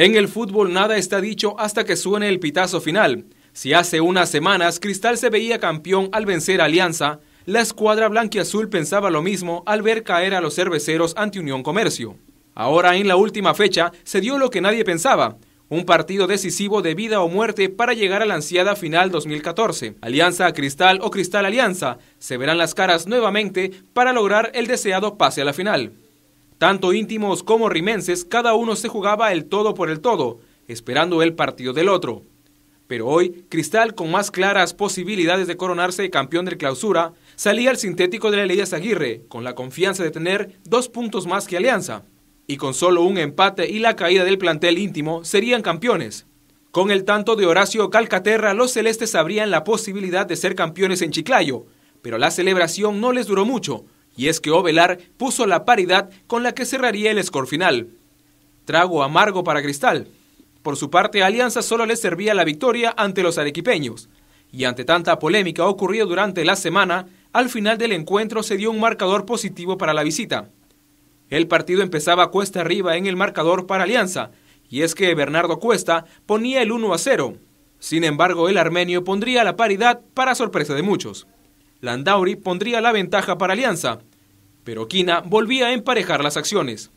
En el fútbol nada está dicho hasta que suene el pitazo final. Si hace unas semanas Cristal se veía campeón al vencer a Alianza, la escuadra blanquiazul pensaba lo mismo al ver caer a los cerveceros ante Unión Comercio. Ahora en la última fecha se dio lo que nadie pensaba, un partido decisivo de vida o muerte para llegar a la ansiada final 2014. Alianza Cristal o Cristal Alianza se verán las caras nuevamente para lograr el deseado pase a la final. Tanto íntimos como rimenses, cada uno se jugaba el todo por el todo, esperando el partido del otro. Pero hoy, Cristal, con más claras posibilidades de coronarse campeón del clausura, salía al sintético de la Elías Aguirre, con la confianza de tener dos puntos más que Alianza. Y con solo un empate y la caída del plantel íntimo, serían campeones. Con el tanto de Horacio Calcaterra, los celestes habrían la posibilidad de ser campeones en Chiclayo, pero la celebración no les duró mucho, y es que Ovelar puso la paridad con la que cerraría el score final. Trago amargo para Cristal. Por su parte, Alianza solo le servía la victoria ante los arequipeños. Y ante tanta polémica ocurrida durante la semana, al final del encuentro se dio un marcador positivo para la visita. El partido empezaba cuesta arriba en el marcador para Alianza, y es que Bernardo Cuesta ponía el 1 a 0. Sin embargo, el armenio pondría la paridad para sorpresa de muchos. Landauri pondría la ventaja para Alianza, pero Kina volvía a emparejar las acciones.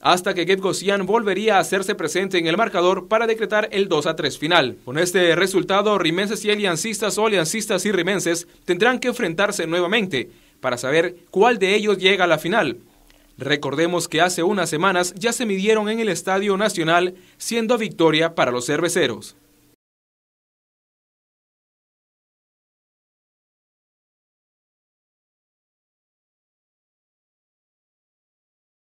Hasta que Gossian volvería a hacerse presente en el marcador para decretar el 2 a 3 final. Con este resultado, rimenses y eliancistas o aliancistas y rimenses tendrán que enfrentarse nuevamente para saber cuál de ellos llega a la final. Recordemos que hace unas semanas ya se midieron en el Estadio Nacional, siendo victoria para los cerveceros.